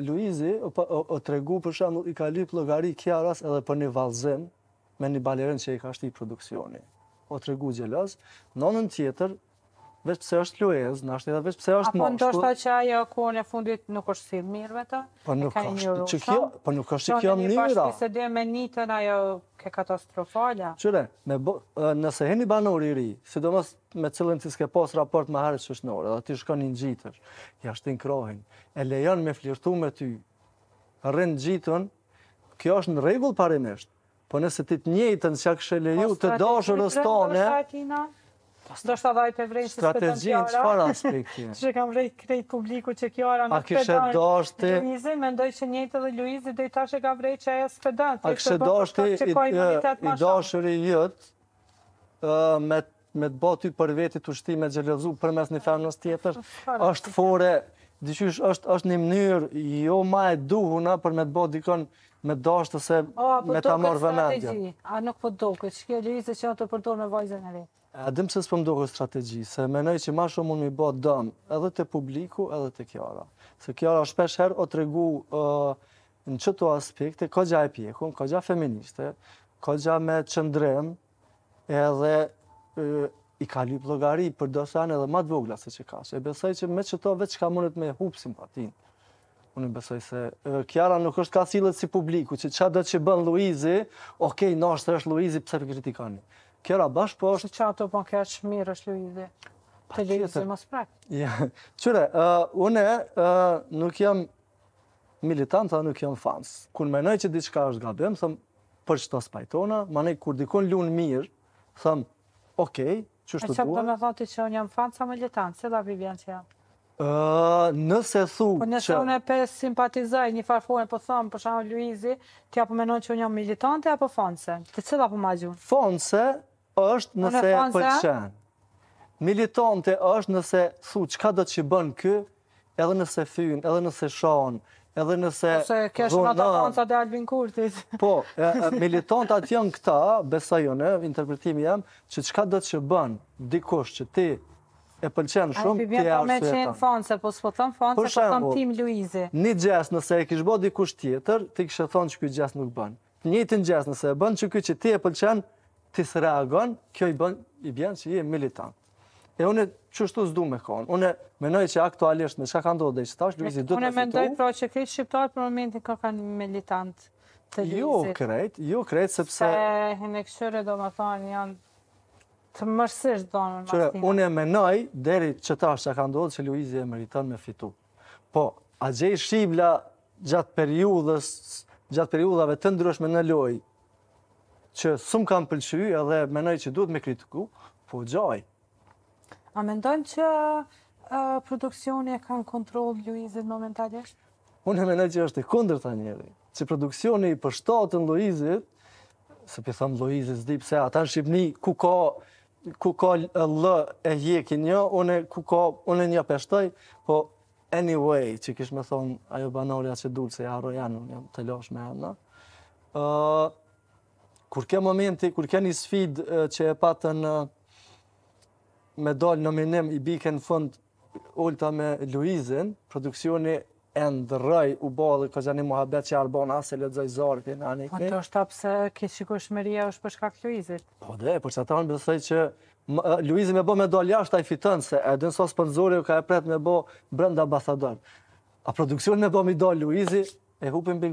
Luizi po, o tregu për shembull i ka lyp llogari kjaras edhe për një vallëzim me një balerën që i ka shti produksioni. O tregu xhelos, nonën tjetër Vesh pëse është lujez, në është edhe vesh është moshtu. A po ndo është që ajo kone në fundit nuk është si mirë vetë, Po nuk është po nuk është që kjo mirë vëta. Në një dhe me një ajo ke katastrofalja. Qyre, nëse heni banor i ri, sidomos me cilën të s'ke pos raport me harit që është nore, dhe ti shkon një një gjitër, i ashtë të në krohin, e lejon me flirtu me ty, rrën Po nëse ti të njëjtën që akëshë leju po të doshërës tone, Do shta dhajt e vrejnë që s'petan kjara. Strategjin, që farë aspektin? Që kam vrejt krejt publiku që kjara në s'petan. A kështë dashti... Të... Luizi, me ndoj që njëtë dhe Luizi dhe i tashe ka vrejt që aja s'petan. A kështë dashti i, i dashër i jëtë uh, me, me të botu për veti të shti me gjelëzu për mes një femnës tjetër, është fore, dyqysh është, është një mënyrë jo ma e duhuna për me të botu dikon me dashtë ose po me ta morë vëmendja. A nuk po do, këtë kjo Luizi që në të përdo me vajzën e vetë. A dim se s'pëm dohë strategji, se menoj që ma shumë mund mi bëtë dëmë edhe të publiku edhe të kjara. Se kjara shpesh herë o të regu në qëto aspekte, ka gja e pjekun, ka gja feministe, ka gja me qëndrim edhe i ka lip logari për dësë anë edhe matë të vogla se që ka që. E besoj që me qëto veç ka mundet me hupë simpatin. Unë besoj se Kjara nuk është ka silët si publiku, që qa do që bënë Luizi, okej, okay, nështë është Luizi, pëse për kritikani. Kjera bash, po është... Që që ato po në kërë shmirë është Luizi? Pa që jetë? Televizë më sprakë. Ja, qëre, uh, une nuk jam militanta, nuk jam fans. Kun menoj që diçka është gabim, thëm, për që të spajtona, manoj kur dikon lunë mirë, thëm, okej, okay, që është të duha. E që për me thoti që unë jam fans, a militant, se da vivjen që jam? nëse thu po nëse që... Po unë e pe simpatizaj një farfone, po thëmë, për shumë Luizi, ti po apo menon që unë jam militante apo fonse? Të cila po ma gjunë? Fonse, është nëse pëlqen. Militante është nëse thu që do që bënë kë, edhe nëse fyn, edhe nëse shonë, edhe nëse... Ose keshë në ta konca dhe Albin Kurtit. Po, militante atë janë këta, besa ju jo, në interpretimi jam, që që do që bën, dikush që ti e pëlqen shumë ti është vetëm. Ai vjen me çet fonse, po s'po thon fonse, po thon tim Luizi. Në gjas nëse e kish bë dikush tjetër, ti kishe thon se ky gjas nuk bën. Në njëjtën gjas nëse e bën çu ky që ti e pëlqen, ti së reagon, kjo i bën i bjen që i e militant. E une qështu zdu me konë, une menoj që aktualisht me qka ka ndodhë dhe i tash, Luizi dhëtë fitu. Une mendoj pra që krejt shqiptar për momentin, ka kanë militant të Luizit. Jo krejt, jo krejt, sepse... Se hine këshyre do më thonë janë të mërësisht do në mërësit. Une menoj, dheri deri qëtash që ka ndodhë që Luizi e meritan me fitu. Po, a gjej shqibla gjatë periudhës, gjatë periudhave të ndryshme në lojë, që së më kanë pëlqyri edhe menoj që duhet me kritiku, po gjaj. A mendojnë që produksioni e kanë kontrol Luizit momentalisht? Unë e menoj që është e kondër të njeri, që produksioni i përshtatën Luizit, se për thëmë Luizit zdi pëse, ata në Shqipni ku ka ku ka lë e jeki një, ku ka, unë një peshtoj, po anyway, që kishë me thonë ajo banorja që dulë, se ja rojanë, unë jam të lash me anë, uh, kur ke momenti, kur ke një sfid që e patën me dal nominim i bike në fund ulta me Luizin, produksioni e ndërëj u bo dhe këzë një muhabet që arbon asë e ledzoj zorë për në anë i këtë. Po të është apëse ke qiko shmeria është përshka këtë Luizit? Po dhe, për që ata unë bësëj që Luizit me bo me jashtë a i fitën, se e dënë sos ka e pret me bo brenda ambasador. A produksion me bo me dalë Luizi, e hupin bëgë.